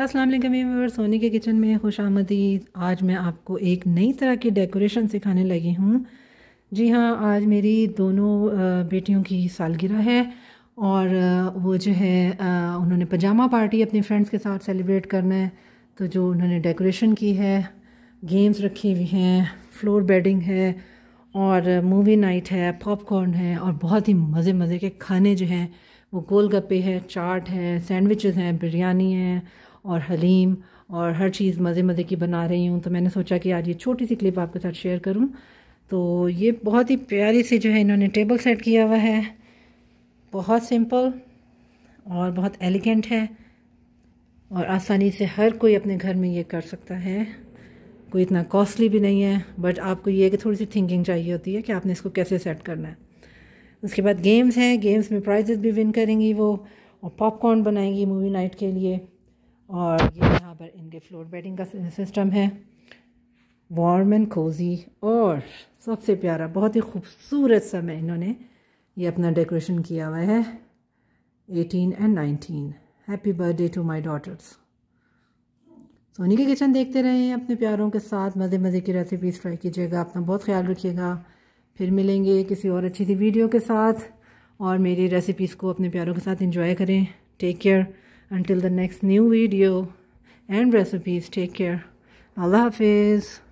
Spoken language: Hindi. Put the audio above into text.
अस्सलाम वालेकुम व्यूवर सोनी के किचन में खुश आमदी आज मैं आपको एक नई तरह की डेकोरेशन सिखाने लगी हूँ जी हाँ आज मेरी दोनों बेटियों की सालगिरह है और वो जो है उन्होंने पजामा पार्टी अपने फ्रेंड्स के साथ सेलिब्रेट करना है तो जो उन्होंने डेकोरेशन की है गेम्स रखी हुई हैं फ्लोर बेडिंग है और मूवी नाइट है पॉपकॉर्न है और बहुत ही मज़े मज़े के खाने जो हैं वो गोलगप्पे है चाट है सैंडविचेस हैं बिरयानी है और हलीम और हर चीज़ मज़े मज़े की बना रही हूँ तो मैंने सोचा कि आज ये छोटी सी क्लिप आपके साथ शेयर करूँ तो ये बहुत ही प्यारी सी जो है इन्होंने टेबल सेट किया हुआ है बहुत सिंपल और बहुत एलिगेंट है और आसानी से हर कोई अपने घर में ये कर सकता है कोई इतना कॉस्टली भी नहीं है बट आपको ये कि थोड़ी सी थिंकिंग चाहिए होती है कि आपने इसको कैसे सेट करना है उसके बाद गेम्स हैं गेम्स में प्राइजेस भी विन करेंगी वो और पॉपकॉर्न बनाएंगी मूवी नाइट के लिए और ये यहाँ पर इनके फ्लोर बेडिंग का सिस्टम है वार्म एंड कोजी और सबसे प्यारा बहुत ही खूबसूरत सा इन्होंने ये अपना डेकोरेशन किया हुआ है eighteen and nineteen happy birthday to my daughters Soni के किचन देखते रहें अपने प्यारों के साथ मज़े मज़े की रेसिपीज़ ट्राई कीजिएगा अपना बहुत ख्याल रखिएगा फिर मिलेंगे किसी और अच्छी सी वीडियो के साथ और मेरी रेसिपीज़ को अपने प्यारों के साथ इंजॉय करें take care Until the next new video and recipes, take care. Allah Hafiz.